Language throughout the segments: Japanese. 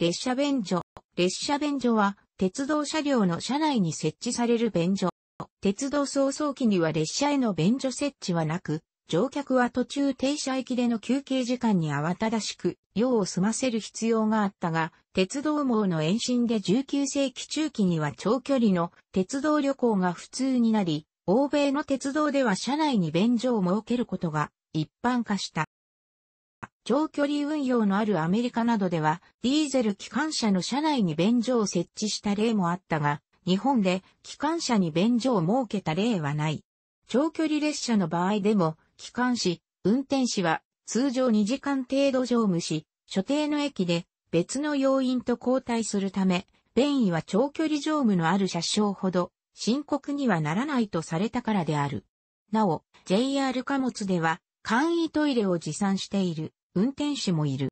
列車便所。列車便所は、鉄道車両の車内に設置される便所。鉄道早々機には列車への便所設置はなく、乗客は途中停車駅での休憩時間に慌ただしく、用を済ませる必要があったが、鉄道網の延伸で19世紀中期には長距離の鉄道旅行が普通になり、欧米の鉄道では車内に便所を設けることが一般化した。長距離運用のあるアメリカなどでは、ディーゼル機関車の車内に便所を設置した例もあったが、日本で機関車に便所を設けた例はない。長距離列車の場合でも、機関士、運転士は通常2時間程度乗務し、所定の駅で別の要員と交代するため、便宜は長距離乗務のある車掌ほど深刻にはならないとされたからである。なお、JR 貨物では簡易トイレを持参している。運転手もいる。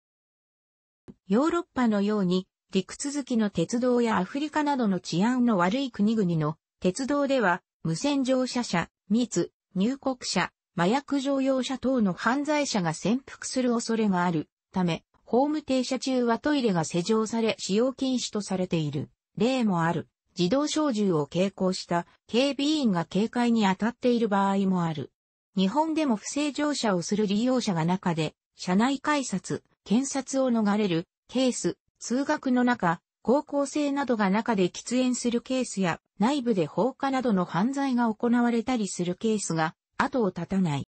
ヨーロッパのように、陸続きの鉄道やアフリカなどの治安の悪い国々の鉄道では、無線乗車者、密、入国者、麻薬乗用車等の犯罪者が潜伏する恐れがあるため、ホーム停車中はトイレが施錠され使用禁止とされている例もある。自動小銃を携行した警備員が警戒に当たっている場合もある。日本でも不正乗車をする利用者が中で社内改札、検察を逃れる、ケース、通学の中、高校生などが中で喫煙するケースや、内部で放火などの犯罪が行われたりするケースが、後を絶たない。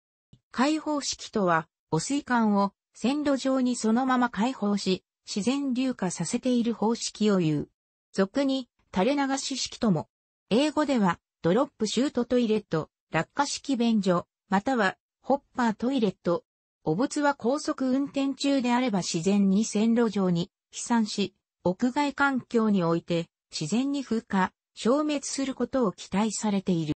開放式とは、汚水管を線路上にそのまま開放し、自然流化させている方式を言う。俗に、垂れ流し式とも。英語では、ドロップシュートトイレット、落下式便所、または、ホッパートイレットお物は高速運転中であれば自然に線路上に飛散し、屋外環境において自然に風化、消滅することを期待されている。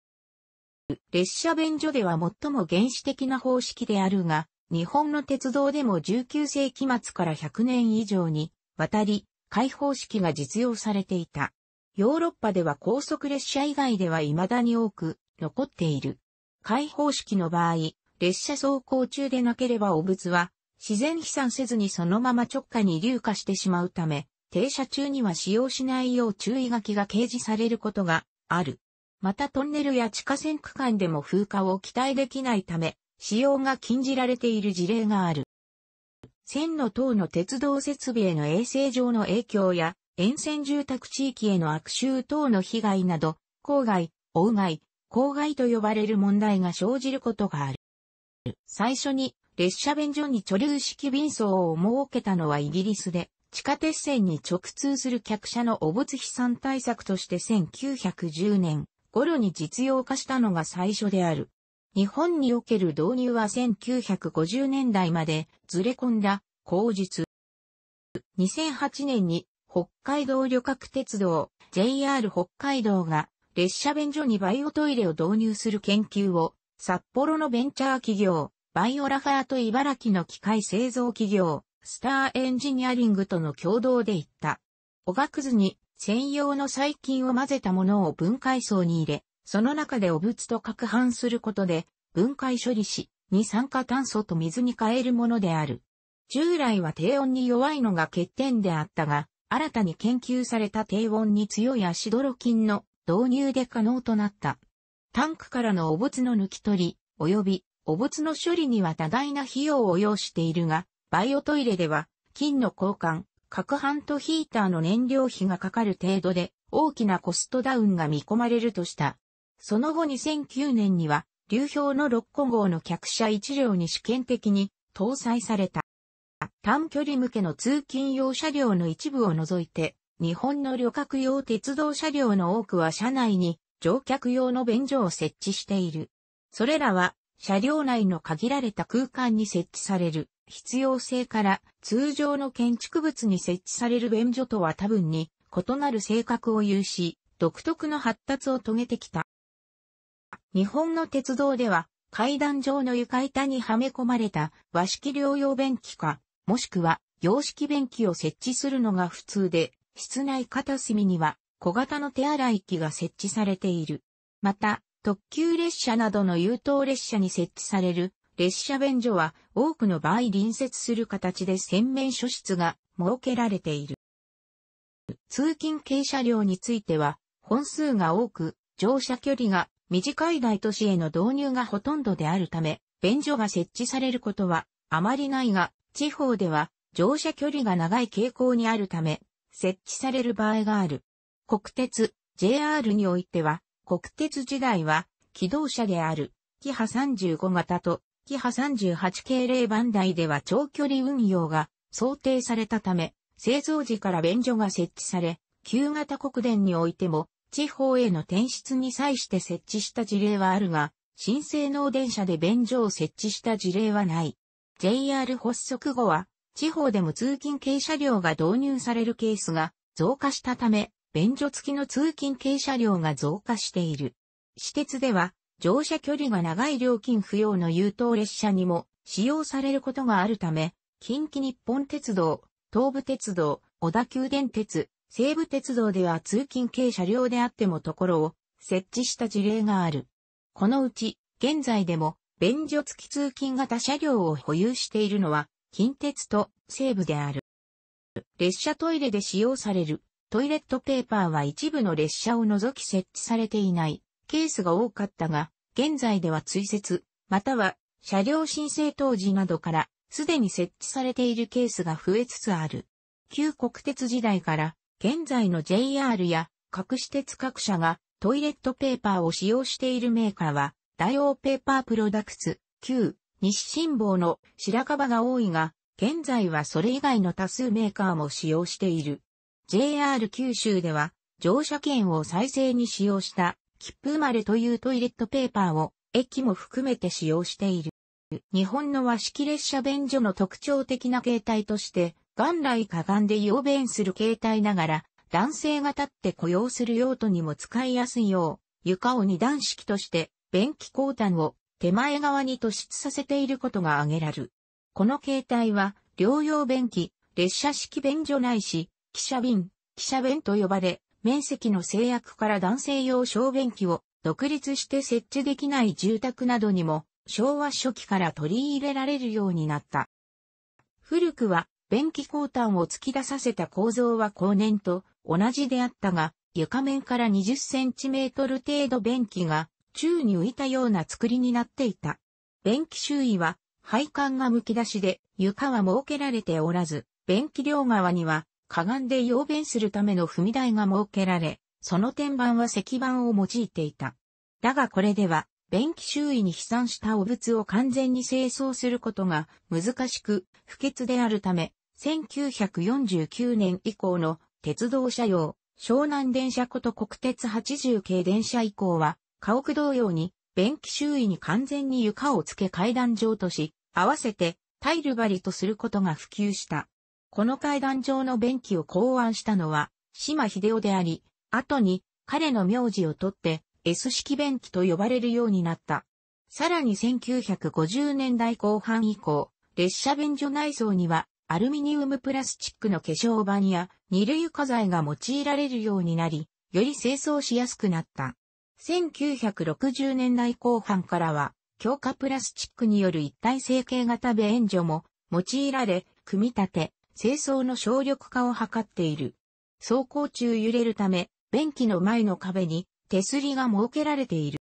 列車便所では最も原始的な方式であるが、日本の鉄道でも19世紀末から100年以上にわたり開放式が実用されていた。ヨーロッパでは高速列車以外では未だに多く残っている。開放式の場合、列車走行中でなければ汚物は、自然飛散せずにそのまま直下に流下してしまうため、停車中には使用しないよう注意書きが掲示されることがある。またトンネルや地下線区間でも風化を期待できないため、使用が禁じられている事例がある。線路等の鉄道設備への衛生上の影響や、沿線住宅地域への悪臭等の被害など、郊外、郊外、郊外と呼ばれる問題が生じることがある。最初に列車便所に貯留式便槽を設けたのはイギリスで、地下鉄線に直通する客車のお物飛散対策として1910年頃に実用化したのが最初である。日本における導入は1950年代までずれ込んだ口実。2008年に北海道旅客鉄道 JR 北海道が列車便所にバイオトイレを導入する研究を札幌のベンチャー企業、バイオラファーと茨城の機械製造企業、スターエンジニアリングとの共同で行った。おがくずに専用の細菌を混ぜたものを分解層に入れ、その中でお物と攪拌することで、分解処理し、二酸化炭素と水に変えるものである。従来は低温に弱いのが欠点であったが、新たに研究された低温に強いアシドロ菌の導入で可能となった。タンクからのお没の抜き取り、及び、お没の処理には多大な費用を要しているが、バイオトイレでは、金の交換、攪拌とヒーターの燃料費がかかる程度で、大きなコストダウンが見込まれるとした。その後2009年には、流氷の6個号の客車1両に試験的に搭載された。短距離向けの通勤用車両の一部を除いて、日本の旅客用鉄道車両の多くは車内に乗客用の便所を設置している。それらは車両内の限られた空間に設置される必要性から通常の建築物に設置される便所とは多分に異なる性格を有し、独特の発達を遂げてきた。日本の鉄道では階段状の床板にはめ込まれた和式療養便器か、もしくは洋式便器を設置するのが普通で、室内片隅には小型の手洗い機が設置されている。また、特急列車などの優等列車に設置される列車便所は多くの場合隣接する形で洗面所室が設けられている。通勤軽車両については本数が多く乗車距離が短い大都市への導入がほとんどであるため、便所が設置されることはあまりないが、地方では乗車距離が長い傾向にあるため、設置される場合がある。国鉄 JR においては、国鉄時代は、機動車である、キハ35型と、キハ38系0番台では長距離運用が想定されたため、製造時から便所が設置され、旧型国電においても、地方への転出に際して設置した事例はあるが、新性能電車で便所を設置した事例はない。JR 発足後は、地方でも通勤系車両が導入されるケースが増加したため、便所付きの通勤軽車両が増加している。私鉄では、乗車距離が長い料金不要の優等列車にも使用されることがあるため、近畿日本鉄道、東武鉄道、小田急電鉄、西武鉄道では通勤軽車両であってもところを設置した事例がある。このうち、現在でも、便所付き通勤型車両を保有しているのは、近鉄と西武である。列車トイレで使用されるトイレットペーパーは一部の列車を除き設置されていないケースが多かったが、現在では追設、または車両申請当時などからすでに設置されているケースが増えつつある。旧国鉄時代から現在の JR や各私鉄各社がトイレットペーパーを使用しているメーカーは、大王ペーパープロダクツ、旧西新坊の白樺が多いが、現在はそれ以外の多数メーカーも使用している。JR 九州では、乗車券を再生に使用した、切符生まれというトイレットペーパーを、駅も含めて使用している。日本の和式列車便所の特徴的な形態として、元来かがんで用便する形態ながら、男性が立って雇用する用途にも使いやすいよう、床を二段式として、便器交換を手前側に突出させていることが挙げられる。この形態は、両用便器、列車式便所ないし、汽車便、汽車弁と呼ばれ、面積の制約から男性用小便器を独立して設置できない住宅などにも昭和初期から取り入れられるようになった。古くは便器交換を突き出させた構造は後年と同じであったが、床面から20センチメートル程度便器が宙に浮いたような作りになっていた。便器周囲は配管がむき出しで床は設けられておらず、便器両側にはかがんで用弁するための踏み台が設けられ、その天板は石板を用いていた。だがこれでは、便器周囲に飛散した汚物を完全に清掃することが難しく、不潔であるため、1949年以降の鉄道車用、湘南電車こと国鉄80系電車以降は、家屋同様に、便器周囲に完全に床をつけ階段状とし、合わせてタイル張りとすることが普及した。この階段上の便器を考案したのは、島秀夫であり、後に彼の名字を取って S 式便器と呼ばれるようになった。さらに1950年代後半以降、列車便所内装にはアルミニウムプラスチックの化粧板や二類床化剤が用いられるようになり、より清掃しやすくなった。1960年代後半からは、強化プラスチックによる一体成型型便所も用いられ、組み立て、清掃の省力化を図っている。走行中揺れるため、便器の前の壁に手すりが設けられている。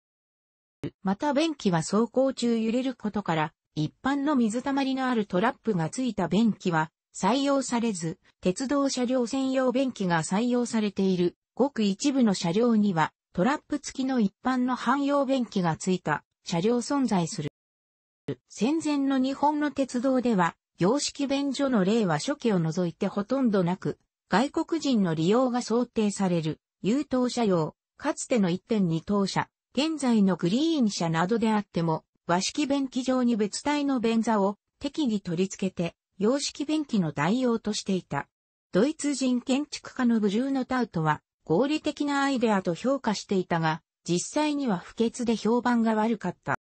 また便器は走行中揺れることから、一般の水たまりのあるトラップがついた便器は採用されず、鉄道車両専用便器が採用されている、ごく一部の車両には、トラップ付きの一般の汎用便器がついた車両存在する。戦前の日本の鉄道では、洋式便所の例は初期を除いてほとんどなく、外国人の利用が想定される、優等車用、かつての1.2等車、現在のグリーン車などであっても、和式便器上に別体の便座を適宜取り付けて、洋式便器の代用としていた。ドイツ人建築家のブジューノタウトは、合理的なアイデアと評価していたが、実際には不潔で評判が悪かった。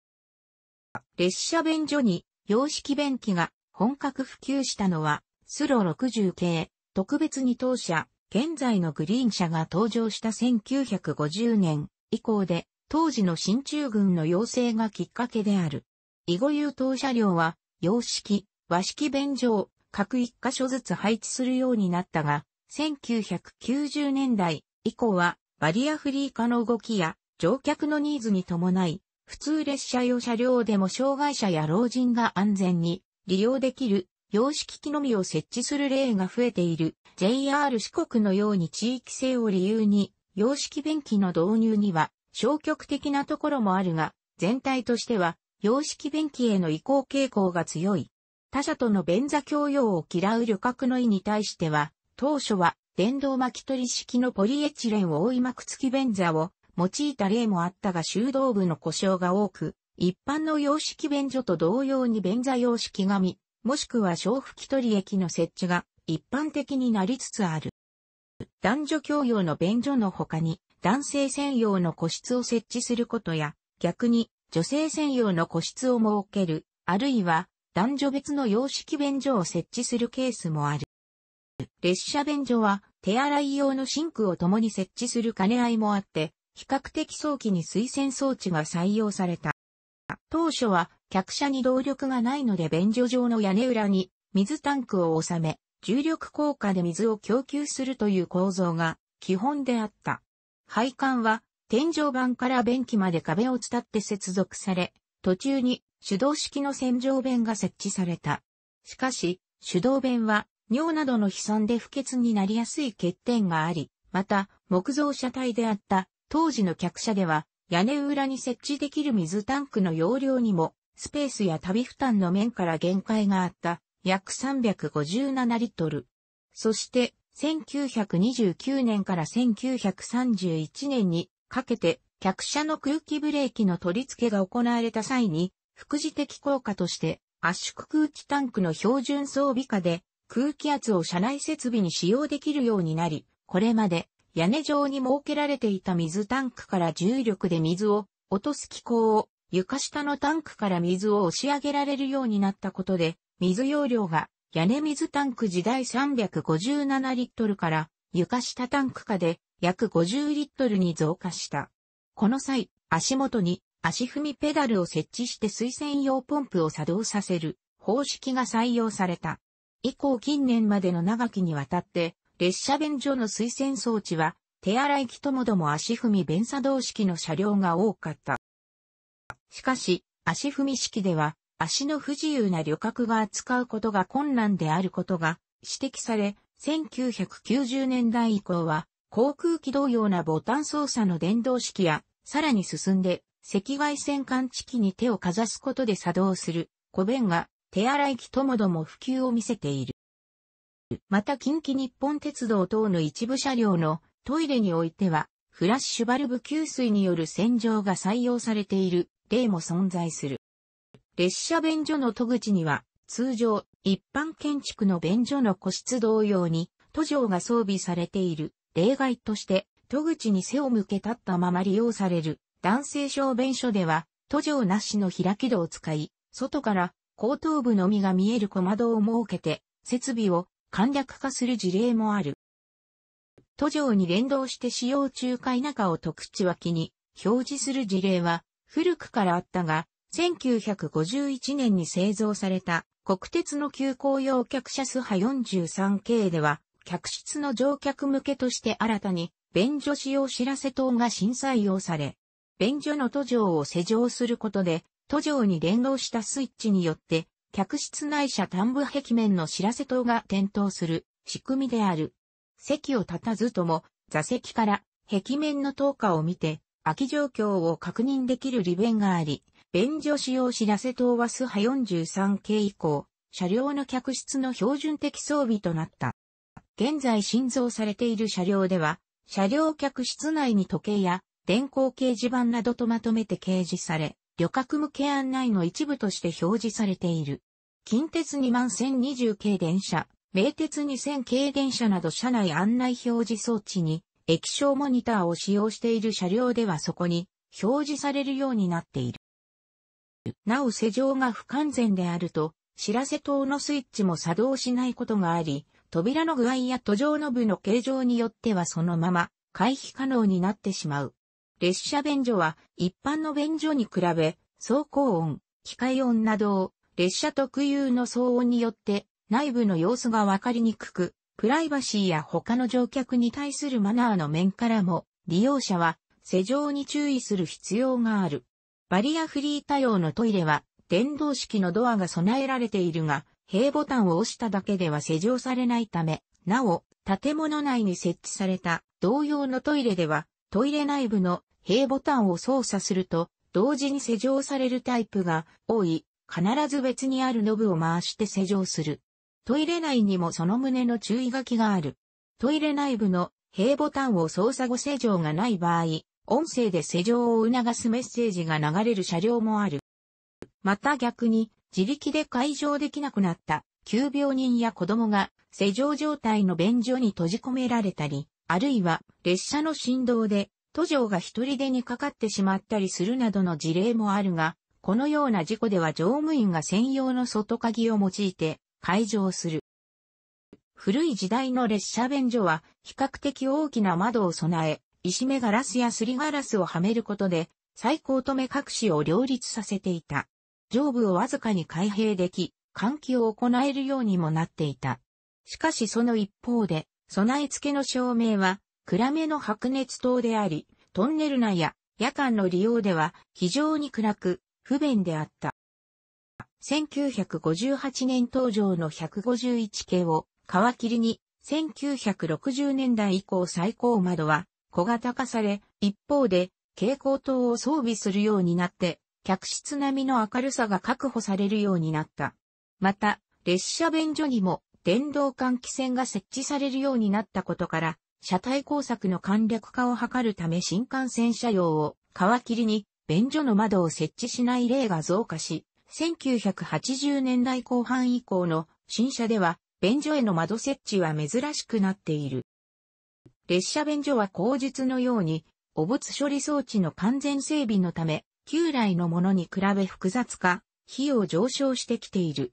列車便所に洋式便器が本格普及したのは、スロ60系、特別に当社、現在のグリーン車が登場した1950年以降で、当時の新中軍の要請がきっかけである。囲碁優等車両は、洋式、和式便乗、各一箇所ずつ配置するようになったが、1990年代以降は、バリアフリー化の動きや、乗客のニーズに伴い、普通列車用車両でも障害者や老人が安全に利用できる様式機のみを設置する例が増えている JR 四国のように地域性を理由に様式便器の導入には消極的なところもあるが全体としては様式便器への移行傾向が強い。他社との便座共用を嫌う旅客の意に対しては当初は電動巻き取り式のポリエチレンを覆い巻く付き便座を用いた例もあったが修道部の故障が多く、一般の様式便所と同様に便座様式紙、もしくは小拭き取り液の設置が一般的になりつつある。男女共用の便所の他に、男性専用の個室を設置することや、逆に女性専用の個室を設ける、あるいは男女別の洋式便所を設置するケースもある。列車便所は手洗い用のシンクを共に設置する兼ね合いもあって、比較的早期に推薦装置が採用された。当初は客車に動力がないので便所上の屋根裏に水タンクを収め、重力効果で水を供給するという構造が基本であった。配管は天井板から便器まで壁を伝って接続され、途中に手動式の洗浄弁が設置された。しかし、手動弁は尿などの飛散で不潔になりやすい欠点があり、また木造車体であった当時の客車では屋根裏に設置できる水タンクの容量にも、スペースや旅負担の面から限界があった、約357リットル。そして、1929年から1931年にかけて、客車の空気ブレーキの取り付けが行われた際に、副次的効果として、圧縮空気タンクの標準装備下で、空気圧を車内設備に使用できるようになり、これまで屋根上に設けられていた水タンクから重力で水を落とす機構を床下のタンクから水を押し上げられるようになったことで、水容量が屋根水タンク時代357リットルから床下タンク下で約50リットルに増加した。この際、足元に足踏みペダルを設置して水洗用ポンプを作動させる方式が採用された。以降近年までの長きにわたって列車便所の推薦装置は、手荒い機ともども足踏み便作動式の車両が多かった。しかし、足踏み式では、足の不自由な旅客が扱うことが困難であることが指摘され、1990年代以降は、航空機同様なボタン操作の電動式や、さらに進んで、赤外線感知器に手をかざすことで作動する、小便が手洗い機ともども普及を見せている。また近畿日本鉄道等の一部車両のトイレにおいては、フラッシュバルブ給水による洗浄が採用されている例も存在する。列車便所の戸口には、通常、一般建築の便所の個室同様に、途上が装備されている例外として、戸口に背を向け立ったまま利用される男性小便所では、途上なしの開き戸を使い、外から後頭部のみが見える小窓を設けて、設備を簡略化する事例もある。途上に連動して使用中か否かを特地脇に表示する事例は古くからあったが、1951年に製造された国鉄の急行用客車数派 43K では、客室の乗客向けとして新たに便所使用知らせ等が新採用され、便所の途上を施錠することで、途上に連動したスイッチによって客室内車端部壁面の知らせ灯が点灯する仕組みである。席を立たずとも、座席から壁面の灯火を見て、空き状況を確認できる利便があり、便所使用知らせ灯はスハ43系以降、車両の客室の標準的装備となった。現在新造されている車両では、車両客室内に時計や電光掲示板などとまとめて掲示され、旅客向け案内の一部として表示されている。近鉄2万1020系電車、名鉄2000系電車など車内案内表示装置に液晶モニターを使用している車両ではそこに表示されるようになっている。なお施錠が不完全であると、知らせ灯のスイッチも作動しないことがあり、扉の具合や途上の部の形状によってはそのまま回避可能になってしまう。列車便所は一般の便所に比べ、走行音、機械音などを列車特有の騒音によって内部の様子がわかりにくく、プライバシーや他の乗客に対するマナーの面からも利用者は施錠に注意する必要がある。バリアフリー対応のトイレは電動式のドアが備えられているが、閉ボタンを押しただけでは施錠されないため、なお、建物内に設置された同様のトイレではトイレ内部の閉ボタンを操作すると、同時に施錠されるタイプが多い、必ず別にあるノブを回して施錠する。トイレ内にもその旨の注意書きがある。トイレ内部の閉ボタンを操作後施錠がない場合、音声で施錠を促すメッセージが流れる車両もある。また逆に、自力で解錠できなくなった、急病人や子供が、施錠状態の便所に閉じ込められたり、あるいは列車の振動で途上が一人でにかかってしまったりするなどの事例もあるが、このような事故では乗務員が専用の外鍵を用いて解錠する。古い時代の列車便所は比較的大きな窓を備え、石目ガラスやすりガラスをはめることで最高と目隠しを両立させていた。上部をわずかに開閉でき、換気を行えるようにもなっていた。しかしその一方で、備え付けの照明は暗めの白熱灯であり、トンネル内や夜間の利用では非常に暗く、不便であった。1958年登場の151系を皮切りに、1960年代以降最高窓は小型化され、一方で蛍光灯を装備するようになって、客室並みの明るさが確保されるようになった。また、列車便所にも電動換気扇が設置されるようになったことから、車体工作の簡略化を図るため新幹線車両を皮切りに便所の窓を設置しない例が増加し、1980年代後半以降の新車では便所への窓設置は珍しくなっている。列車便所は後述のように、汚物処理装置の完全整備のため、旧来のものに比べ複雑化、費用上昇してきている。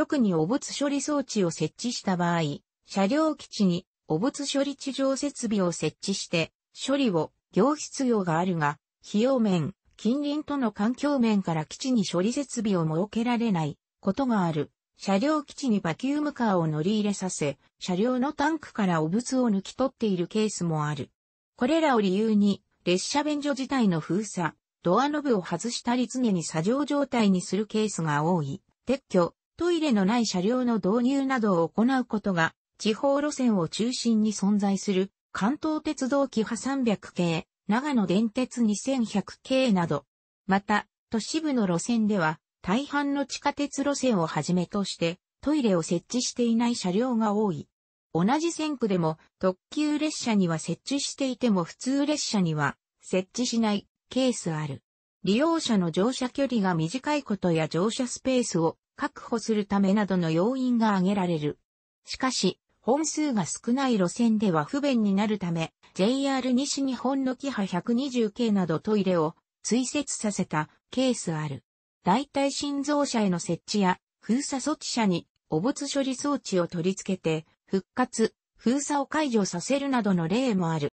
特に汚物処理装置を設置した場合、車両基地に汚物処理地上設備を設置して、処理を業必要があるが、費用面、近隣との環境面から基地に処理設備を設けられないことがある。車両基地にバキュームカーを乗り入れさせ、車両のタンクから汚物を抜き取っているケースもある。これらを理由に、列車便所自体の封鎖、ドアノブを外したり常に作業状態にするケースが多い。撤去、トイレのない車両の導入などを行うことが、地方路線を中心に存在する、関東鉄道キハ300系、長野電鉄2100系など、また、都市部の路線では、大半の地下鉄路線をはじめとして、トイレを設置していない車両が多い。同じ線区でも、特急列車には設置していても普通列車には設置しないケースある。利用者の乗車距離が短いことや乗車スペースを確保するためなどの要因が挙げられる。しかし、本数が少ない路線では不便になるため、JR 西日本のキハ120系などトイレを追設させたケースある。代替心臓車への設置や封鎖措置車に汚物処理装置を取り付けて復活、封鎖を解除させるなどの例もある。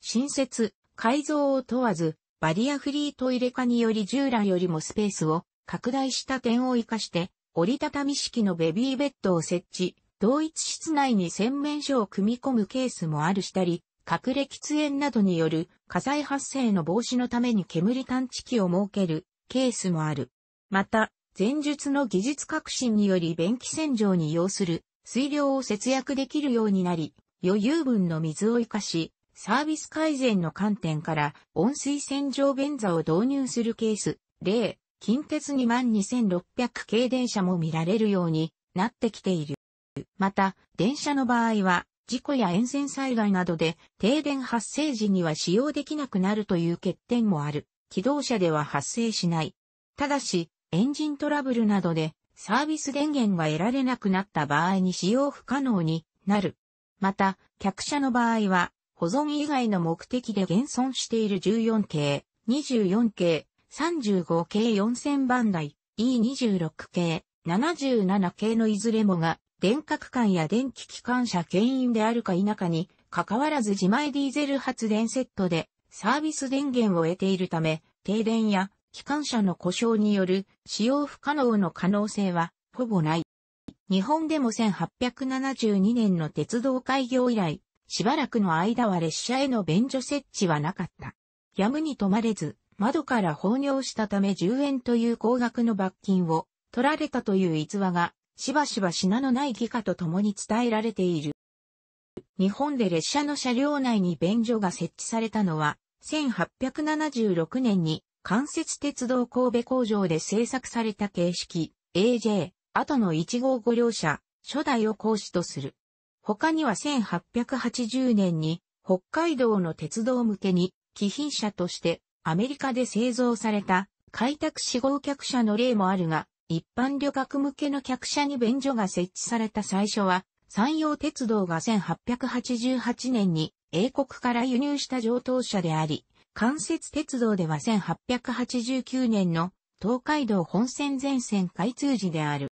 新設、改造を問わず、バリアフリートイレ化により従来よりもスペースを拡大した点を活かして、折りたたみ式のベビーベッドを設置、同一室内に洗面所を組み込むケースもあるしたり、隠れ喫煙などによる火災発生の防止のために煙探知機を設けるケースもある。また、前述の技術革新により便器洗浄に要する水量を節約できるようになり、余裕分の水を活かし、サービス改善の観点から温水洗浄便座を導入するケース、例、近鉄2万2600系電車も見られるようになってきている。また、電車の場合は、事故や沿線災害などで停電発生時には使用できなくなるという欠点もある。機動車では発生しない。ただし、エンジントラブルなどでサービス電源が得られなくなった場合に使用不可能になる。また、客車の場合は、保存以外の目的で現存している14系、24系、35系4000番台、E26 系、77系のいずれもが、電化区間や電気機関車牽引であるか否かに、かかわらず自前ディーゼル発電セットで、サービス電源を得ているため、停電や機関車の故障による使用不可能の可能性はほぼない。日本でも1872年の鉄道開業以来、しばらくの間は列車への便所設置はなかった。やむに止まれず、窓から放尿したため10円という高額の罰金を取られたという逸話が、しばしば品のない議家と共に伝えられている。日本で列車の車両内に便所が設置されたのは、1876年に関節鉄道神戸工場で製作された形式 AJ、後の1号5両車、初代を講師とする。他には1880年に北海道の鉄道向けに貴賓車としてアメリカで製造された開拓志望客車の例もあるが、一般旅客向けの客車に便所が設置された最初は、山陽鉄道が1888年に英国から輸入した上等車であり、関節鉄道では1889年の東海道本線全線開通時である。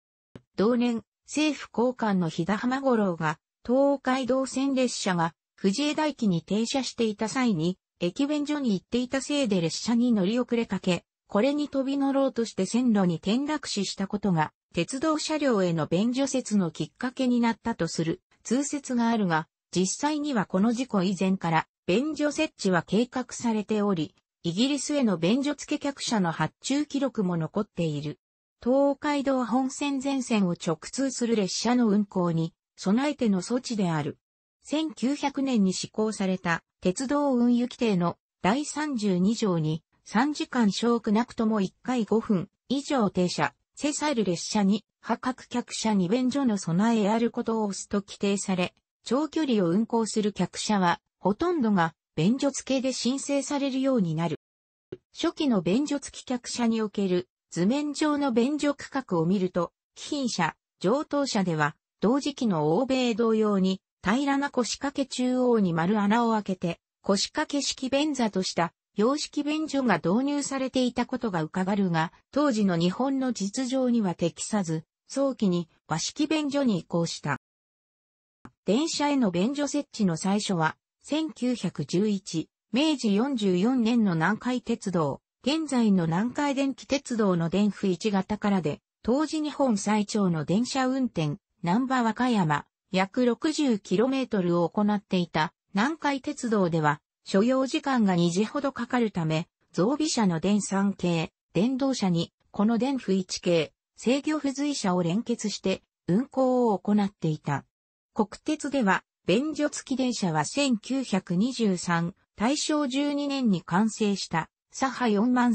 同年、政府高官の日田浜五郎が、東海道線列車が藤枝駅に停車していた際に、駅弁所に行っていたせいで列車に乗り遅れかけ、これに飛び乗ろうとして線路に転落死したことが、鉄道車両への便所説のきっかけになったとする通説があるが、実際にはこの事故以前から便所設置は計画されており、イギリスへの便所付客車の発注記録も残っている。東海道本線全線を直通する列車の運行に備えての措置である。1900年に施行された鉄道運輸規定の第32条に3時間少なくとも1回5分以上停車、せさる列車に、破格客車に便所の備えあることを押すと規定され、長距離を運行する客車は、ほとんどが便所付けで申請されるようになる。初期の便所付き客車における図面上の便所区画を見ると、貴賓車、上等車では、同時期の欧米同様に平らな腰掛け中央に丸穴を開けて、腰掛け式便座とした洋式便所が導入されていたことが伺るが、当時の日本の実情には適さず、早期に和式便所に移行した。電車への便所設置の最初は、1911、明治44年の南海鉄道、現在の南海電気鉄道の電府1型からで、当時日本最長の電車運転、南波和歌山、約 60km を行っていた南海鉄道では、所要時間が2時ほどかかるため、増備車の電3系、電動車に、この電不1系、制御不随車を連結して、運行を行っていた。国鉄では、便所付き電車は1923、大正12年に完成した、左派4万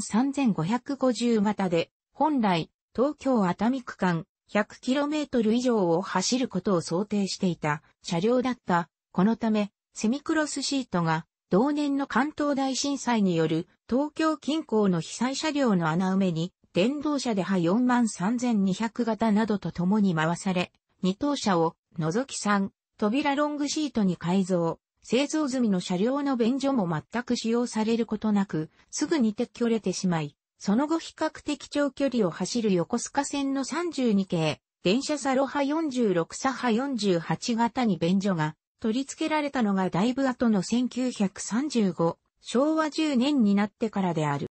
3550型で、本来、東京熱海区間、100km 以上を走ることを想定していた車両だった。このため、セミクロスシートが同年の関東大震災による東京近郊の被災車両の穴埋めに電動車で波43200型などと共に回され、2等車を除き3扉ロングシートに改造、製造済みの車両の便所も全く使用されることなく、すぐに撤去れてしまい、その後比較的長距離を走る横須賀線の32系、電車サロハ46サハ48型に便所が取り付けられたのがだいぶ後の1935、昭和10年になってからである。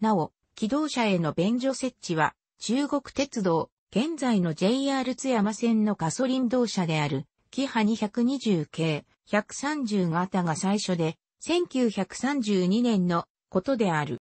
なお、機動車への便所設置は、中国鉄道、現在の JR 津山線のガソリン動車である、キハ220系、130型が最初で、1932年のことである。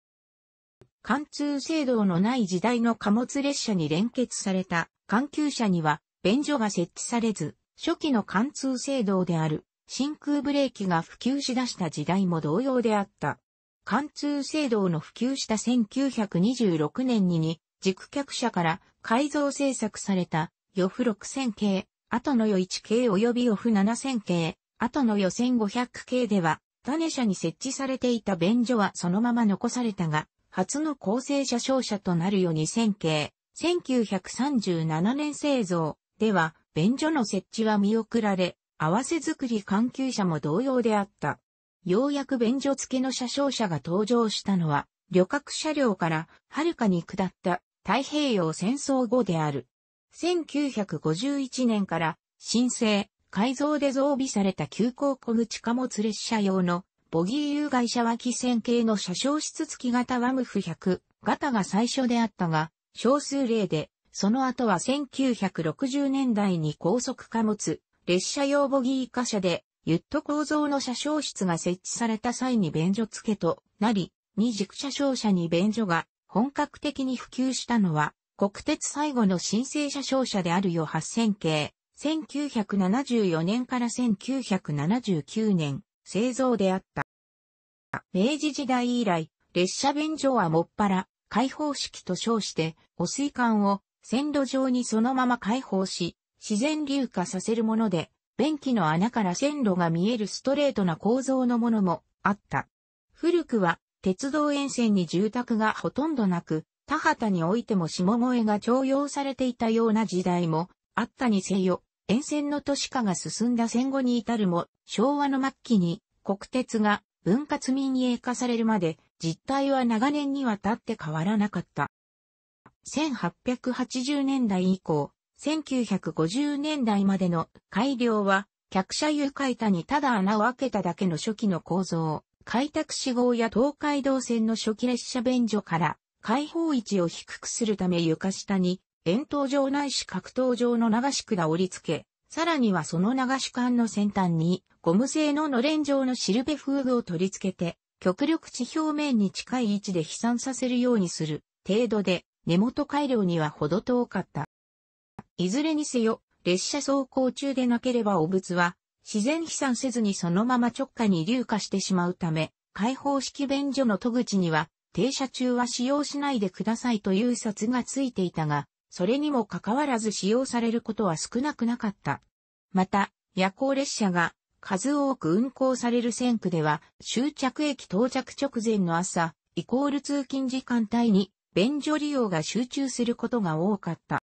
貫通制度のない時代の貨物列車に連結された環球車には便所が設置されず、初期の貫通制度である真空ブレーキが普及しだした時代も同様であった。貫通制度の普及した1926年にに軸客車から改造制作された予フ6000系、後の予1系及び予フ7000系、後の予1500系では、種車に設置されていた便所はそのまま残されたが、初の構成車掌車となるように1000系、1937年製造では、便所の設置は見送られ、合わせ作り関係者も同様であった。ようやく便所付きの車掌車が登場したのは、旅客車両からはるかに下った太平洋戦争後である。1951年から新生、改造で増備された急行小口貨物列車用のボギー有害者は線船系の車掌室付き型ワムフ100型が最初であったが、少数例で、その後は1960年代に高速貨物、列車用ボギー貨車で、ユット構造の車掌室が設置された際に便所付けとなり、二軸車掌車に便所が本格的に普及したのは、国鉄最後の新生車掌車であるよ8000系、1974年から1979年、製造であった。明治時代以来、列車便所はもっぱら、開放式と称して、汚水管を線路上にそのまま開放し、自然流化させるもので、便器の穴から線路が見えるストレートな構造のものもあった。古くは、鉄道沿線に住宅がほとんどなく、田畑においても下萌えが徴用されていたような時代もあったにせよ、沿線の都市化が進んだ戦後に至るも、昭和の末期に国鉄が分割民営化されるまで、実態は長年にわたって変わらなかった。1880年代以降、1950年代までの改良は、客車床板にただ穴を開けただけの初期の構造、開拓志号や東海道線の初期列車便所から、開放位置を低くするため床下に円筒状ないし格闘状の流し管を折り付け、さらにはその流し管の先端にゴム製ののれん状のシルベフーグを取り付けて、極力地表面に近い位置で飛散させるようにする程度で、根元改良には程遠かった。いずれにせよ、列車走行中でなければ汚物は、自然飛散せずにそのまま直下に流下してしまうため、開放式便所の戸口には、停車中は使用しないでくださいという札がついていたが、それにもかかわらず使用されることは少なくなかった。また、夜行列車が数多く運行される線区では、終着駅到着直前の朝、イコール通勤時間帯に便所利用が集中することが多かった。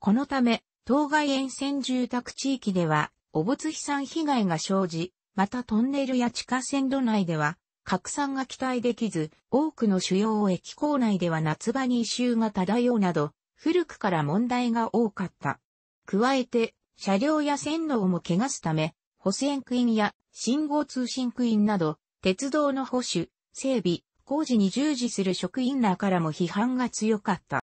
このため、当該沿線住宅地域では、お物飛散被害が生じ、またトンネルや地下線路内では、拡散が期待できず、多くの主要駅構内では夏場に異臭が漂うなど、古くから問題が多かった。加えて、車両や線路をも汚すため、補線区員や信号通信区員など、鉄道の保守、整備、工事に従事する職員らからも批判が強かった。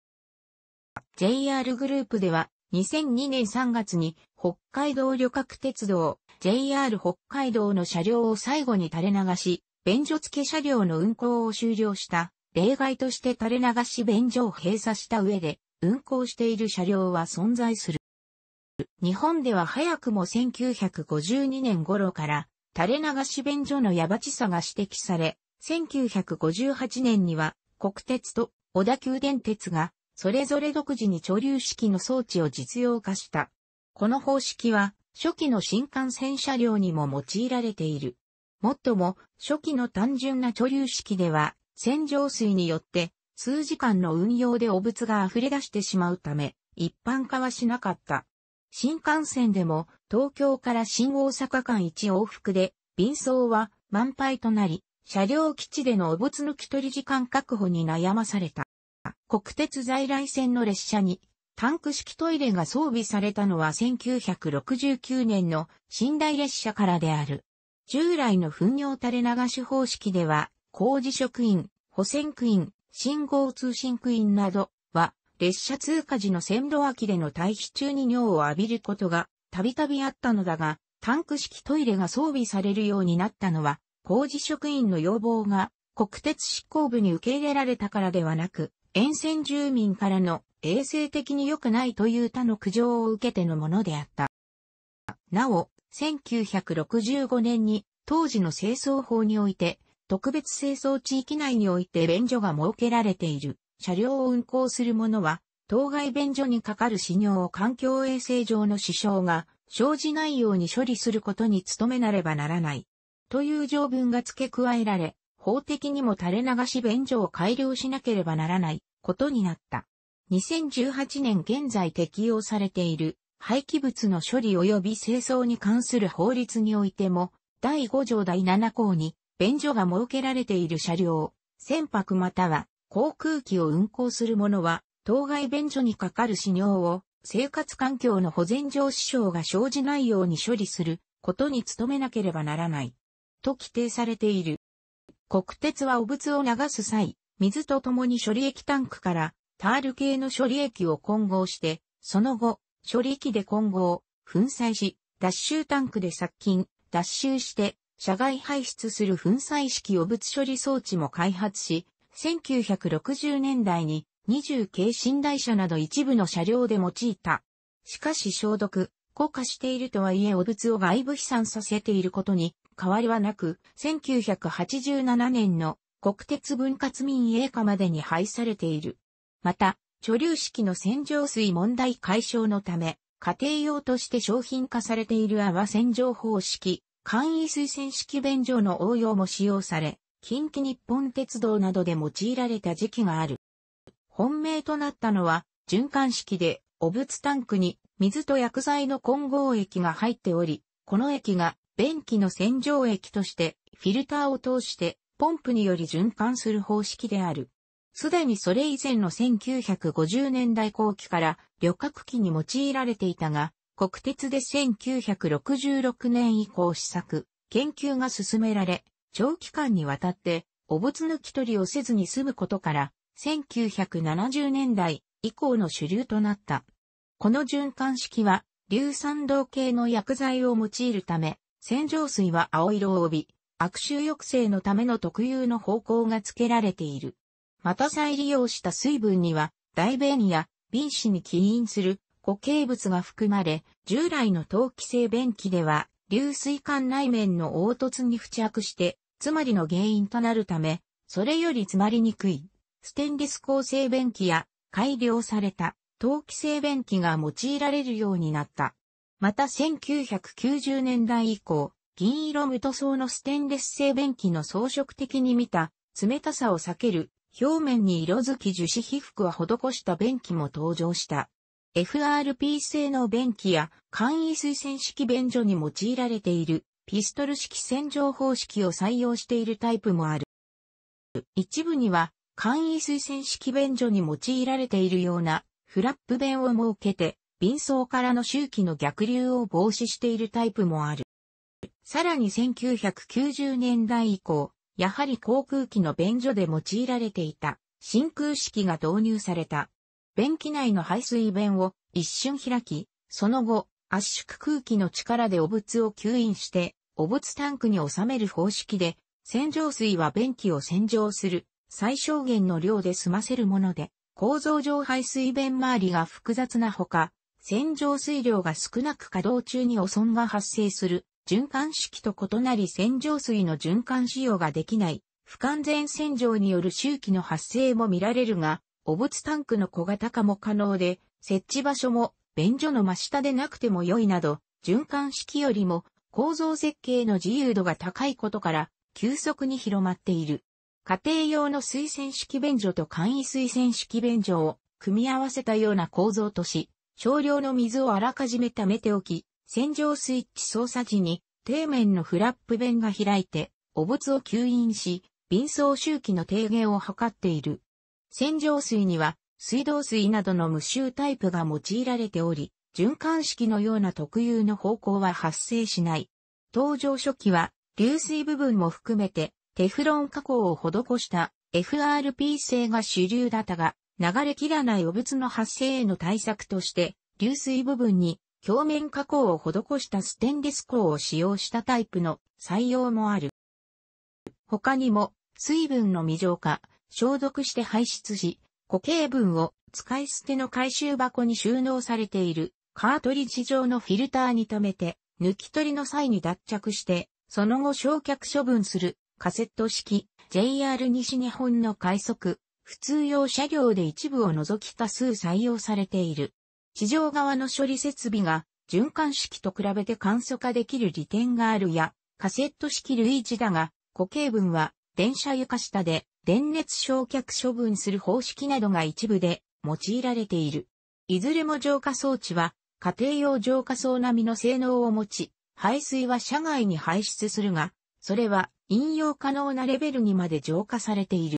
JR グループでは、2002年3月に北海道旅客鉄道 JR 北海道の車両を最後に垂れ流し、便所付け車両の運行を終了した、例外として垂れ流し便所を閉鎖した上で、運行している車両は存在する。日本では早くも1952年頃から、垂れ流し便所のやばちさが指摘され、1958年には国鉄と小田急電鉄がそれぞれ独自に貯留式の装置を実用化した。この方式は初期の新幹線車両にも用いられている。もっとも、初期の単純な貯留式では、洗浄水によって、数時間の運用で汚物が溢れ出してしまうため、一般化はしなかった。新幹線でも、東京から新大阪間1往復で、便装は満杯となり、車両基地での汚物抜き取り時間確保に悩まされた。国鉄在来線の列車に、タンク式トイレが装備されたのは1969年の寝台列車からである。従来の糞尿垂れ流し方式では、工事職員、保線区員、信号通信区員などは、列車通過時の線路脇での退避中に尿を浴びることがたびたびあったのだが、タンク式トイレが装備されるようになったのは、工事職員の要望が国鉄執行部に受け入れられたからではなく、沿線住民からの衛生的に良くないという他の苦情を受けてのものであった。なお、1965年に当時の清掃法において、特別清掃地域内において便所が設けられている車両を運行する者は、当該便所にかかる死尿を環境衛生上の支障が生じないように処理することに努めなればならない。という条文が付け加えられ、法的にも垂れ流し便所を改良しなければならないことになった。2018年現在適用されている廃棄物の処理及び清掃に関する法律においても、第5条第7項に、便所が設けられている車両、船舶または航空機を運航する者は、当該便所にかかる資料を、生活環境の保全上支障が生じないように処理することに努めなければならない。と規定されている。国鉄は汚物を流す際、水と共に処理液タンクからタール系の処理液を混合して、その後、処理機で混合、粉砕し、脱臭タンクで殺菌、脱臭して、社外排出する粉砕式汚物処理装置も開発し、1960年代に20系寝台車など一部の車両で用いた。しかし消毒、固化しているとはいえ汚物を外部飛散させていることに変わりはなく、1987年の国鉄分割民営化までに廃されている。また、貯留式の洗浄水問題解消のため、家庭用として商品化されている泡洗浄方式、簡易水洗式便所の応用も使用され、近畿日本鉄道などで用いられた時期がある。本命となったのは、循環式で、汚物タンクに水と薬剤の混合液が入っており、この液が便器の洗浄液として、フィルターを通して、ポンプにより循環する方式である。すでにそれ以前の1950年代後期から旅客機に用いられていたが、国鉄で1966年以降試作、研究が進められ、長期間にわたって、お物抜き取りをせずに済むことから、1970年代以降の主流となった。この循環式は、硫酸銅系の薬剤を用いるため、洗浄水は青色を帯び、悪臭抑制のための特有の方向が付けられている。また再利用した水分には、大便や便子に起因する固形物が含まれ、従来の陶器製便器では、流水管内面の凹凸に付着して、詰まりの原因となるため、それより詰まりにくい、ステンレス構成便器や改良された陶器製便器が用いられるようになった。また1990年代以降、銀色無塗装のステンレス製便器の装飾的に見た冷たさを避ける表面に色づき樹脂被覆は施した便器も登場した。FRP 製の便器や簡易水洗式便所に用いられているピストル式洗浄方式を採用しているタイプもある。一部には簡易水洗式便所に用いられているようなフラップ弁を設けて、瓶層からの周期の逆流を防止しているタイプもある。さらに1990年代以降、やはり航空機の便所で用いられていた真空式が導入された。便器内の排水弁を一瞬開き、その後、圧縮空気の力で汚物を吸引して、汚物タンクに収める方式で、洗浄水は便器を洗浄する最小限の量で済ませるもので、構造上排水弁周りが複雑なほか、洗浄水量が少なく稼働中に汚損が発生する循環式と異なり洗浄水の循環使用ができない、不完全洗浄による周期の発生も見られるが、汚物タンクの小型化も可能で、設置場所も便所の真下でなくても良いなど、循環式よりも構造設計の自由度が高いことから、急速に広まっている。家庭用の水洗式便所と簡易水洗式便所を組み合わせたような構造とし、少量の水をあらかじめ溜めておき、洗浄スイッチ操作時に、底面のフラップ弁が開いて、お物を吸引し、瓶装周期の低減を図っている。洗浄水には、水道水などの無臭タイプが用いられており、循環式のような特有の方向は発生しない。登場初期は、流水部分も含めて、テフロン加工を施した FRP 製が主流だったが、流れ切らない汚物の発生への対策として、流水部分に表面加工を施したステンレス鋼を使用したタイプの採用もある。他にも、水分の未浄化、消毒して排出し、固形分を使い捨ての回収箱に収納されているカートリッジ状のフィルターに留めて、抜き取りの際に脱着して、その後焼却処分するカセット式 JR 西日本の快速、普通用車両で一部を除き多数採用されている。地上側の処理設備が循環式と比べて簡素化できる利点があるや、カセット式類似だが、固形分は電車床下で電熱焼却処分する方式などが一部で用いられている。いずれも浄化装置は家庭用浄化槽並みの性能を持ち、排水は車外に排出するが、それは引用可能なレベルにまで浄化されている。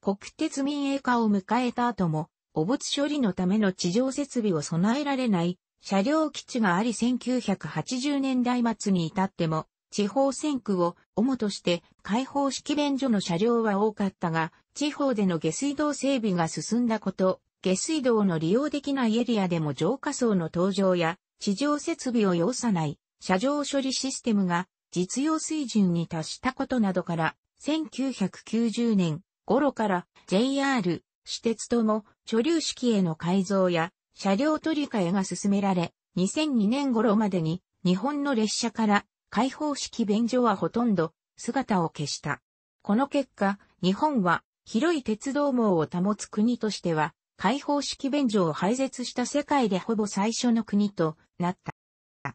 国鉄民営化を迎えた後も、汚物処理のための地上設備を備えられない車両基地があり1980年代末に至っても地方選区を主として開放式便所の車両は多かったが、地方での下水道整備が進んだこと、下水道の利用できないエリアでも浄化層の登場や地上設備を要さない車上処理システムが実用水準に達したことなどから、1990年頃から JR、私鉄とも貯留式への改造や車両取り替えが進められ、2002年頃までに日本の列車から開放式便所はほとんど姿を消した。この結果、日本は広い鉄道網を保つ国としては、開放式便所を廃絶した世界でほぼ最初の国となった。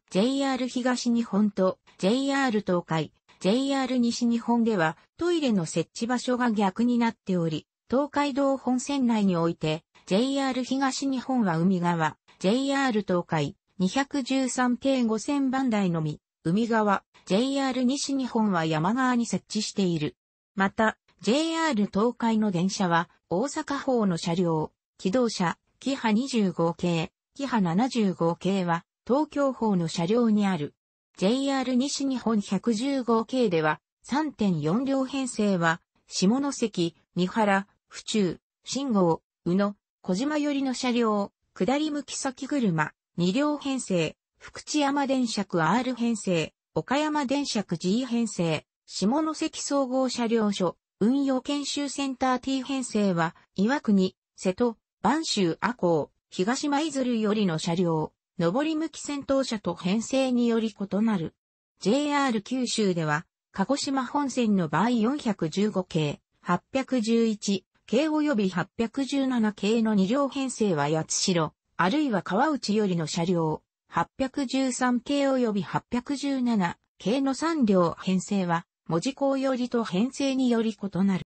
JR 東日本と JR 東海、JR 西日本ではトイレの設置場所が逆になっており、東海道本線内において、JR 東日本は海側、JR 東海、213系5000番台のみ、海側、JR 西日本は山側に設置している。また、JR 東海の電車は、大阪方の車両、機動車、キハ25系、キハ75系は、東京方の車両にある。JR 西日本115系では、3.4両編成は、下関、三原、府中、信号、宇野、小島寄りの車両、下り向き先車、2両編成、福知山電車区 R 編成、岡山電車区 G 編成、下関総合車両所、運用研修センター T 編成は、岩国、瀬戸、万州阿港、東舞鶴寄りの車両、上り向き先頭車と編成により異なる。JR 九州では、鹿児島本線の場合415系、811、系及び817系の2両編成は八代、あるいは川内よりの車両、813系及び817系の3両編成は、文字工よりと編成により異なる。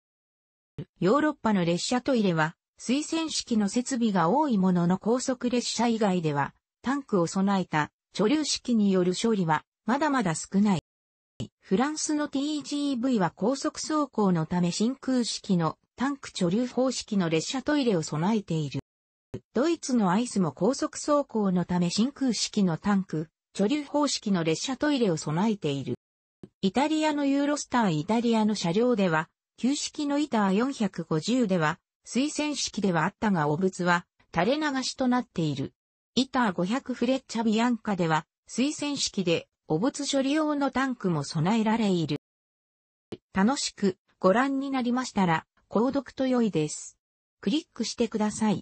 ヨーロッパの列車トイレは、水洗式の設備が多いものの高速列車以外では、タンクを備えた貯留式による処理は、まだまだ少ない。フランスの TGV は高速走行のため真空式のタンク貯留方式の列車トイレを備えている。ドイツのアイスも高速走行のため真空式のタンク、貯留方式の列車トイレを備えている。イタリアのユーロスターイタリアの車両では、旧式のイター450では、推薦式ではあったが汚物は垂れ流しとなっている。イター500フレッチャビアンカでは、推薦式でお物処理用のタンクも備えられいる。楽しくご覧になりましたら、購読と良いです。クリックしてください。